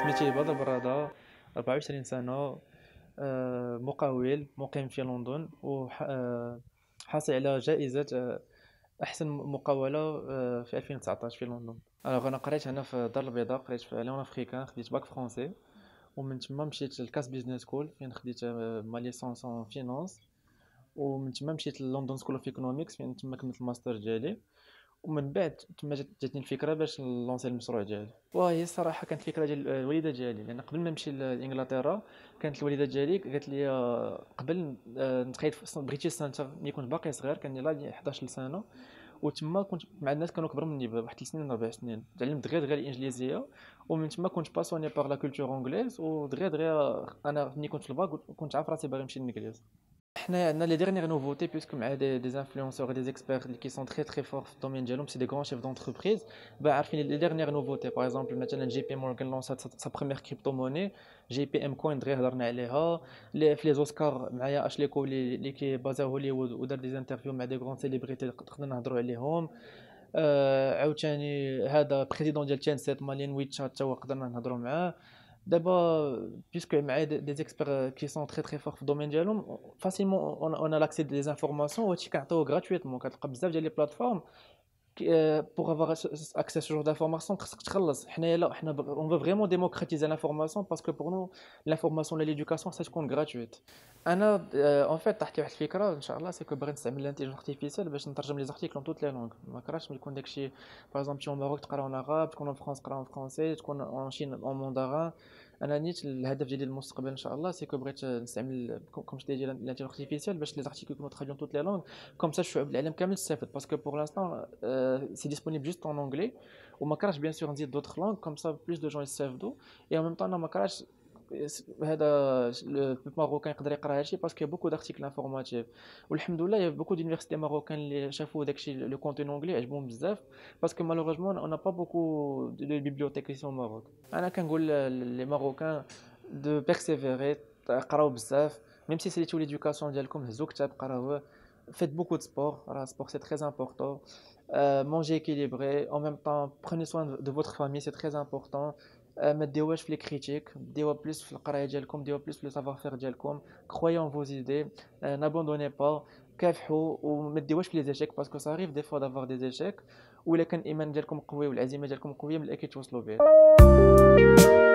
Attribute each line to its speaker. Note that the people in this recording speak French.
Speaker 1: سميتي بدر براده 24 سنه آه، مقاول مقيم في لندن وحاصل آه، على جائزه آه، احسن مقاوله في 2019 في لندن الوغ انا قريت هنا في الدار البيضاء قريت في ليون افريكان خديت باك فرونسي ومن تما مشيت لكاس بيزنس سكول فين خديت ما ليسونس اون فينانس ومن تما مشيت للندن سكول اوف ايكونوميكس فين تما كملت الماستر ديالي ومن بعد تما جاتني الفكره باش نلونسي المشروع ديالي وهي الصراحه كانت فكره ديال الوالده ديالي لان قبل ما نمشي لانجلترا كانت الوالده ديالي قالت لي قبل آه، نتقيد بغيتي سنتر ملي كنت باقي صغير كان لا 11 سنه وتما كنت مع الناس كانوا كبر مني بواحد 3 سنين ربع سنين تعلمت غير دغيا الانجليزيه ومن تما كنت باسوني بار لا كولتور انجليز ودغيا دغيا انا ملي كنت في الباك كنت عارف راسي باغي نمشي للانجليز les dernières nouveautés, puisque des, des influenceurs et des experts qui sont très très forts dans le domaine, c'est des grands chefs d'entreprise. les dernières nouveautés, par exemple, maintenant JP Morgan lance sa, première crypto-monnaie, JPM Coin, les, les Oscars, a Ashley Cole, qui est basé à Hollywood, ou des interviews avec des grandes célébrités, عاوتاني هذا بريزيدون ديال تينسيت مالين ويتشات تا هو قدرنا نهضروا معاه D'abord, euh, puisque des experts euh, qui sont très très forts dans le domaine, de facilement on a l'accès des informations gratuitement. les plateformes euh, pour avoir accès à ce genre d'informations, on veut vraiment démocratiser l'information parce que pour nous, l'information et l'éducation, c'est gratuite. انا اون فيت طاحت واحد الفكره ان شاء الله سيكو باغي نستعمل الانتيجون ارتيفيسيال باش نترجم لي زارتيكل اون توت لي لونغ ما كرهتش ملي يكون داكشي باغ اكزومبل تكون ماروك تقرا اون عرب تكون اون فرونس تقرا اون فرونسي تكون اون شين اون مونداران انا نيت الهدف ديالي المستقبل ان شاء الله سيكو بغيت نستعمل كوم شتي ديال الانتيجون ارتيفيسيال باش لي زارتيكل يكونوا تخرجون توت لي لونغ كوم سا الشعوب العالم كامل تستافد باسكو بور لانستون سي ديسپونيبل جوست اون اونغلي وما كرهتش بيان سور نزيد دوطخ لونغ كوم سا بلوس دو جون يستافدو اي اون ميم طون ما كرهتش le marocain qui le Karawiszi parce qu'il y a beaucoup d'articles informatifs. Au il y a beaucoup d'universités marocaines qui ont fait le contenu anglais parce que malheureusement, on n'a pas beaucoup de bibliothèques ici au Maroc. On a quand même les Marocains de persévérer à même si c'est sur l'éducation mondiale comme faites beaucoup de sport. sport, c'est très important. Euh, mangez équilibré. En même temps, prenez soin de, votre famille, c'est très important. Euh, mettez des les critiques, mettez plus le plus le savoir-faire Croyez en vos idées, euh, n'abandonnez pas. ou mettez les échecs parce que ça arrive des fois d'avoir des échecs. Ou les les ديالكم قوي ديالكم mais les ont échecs,